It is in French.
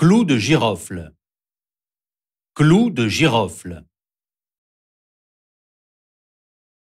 Clou de girofle. Clou de girofle.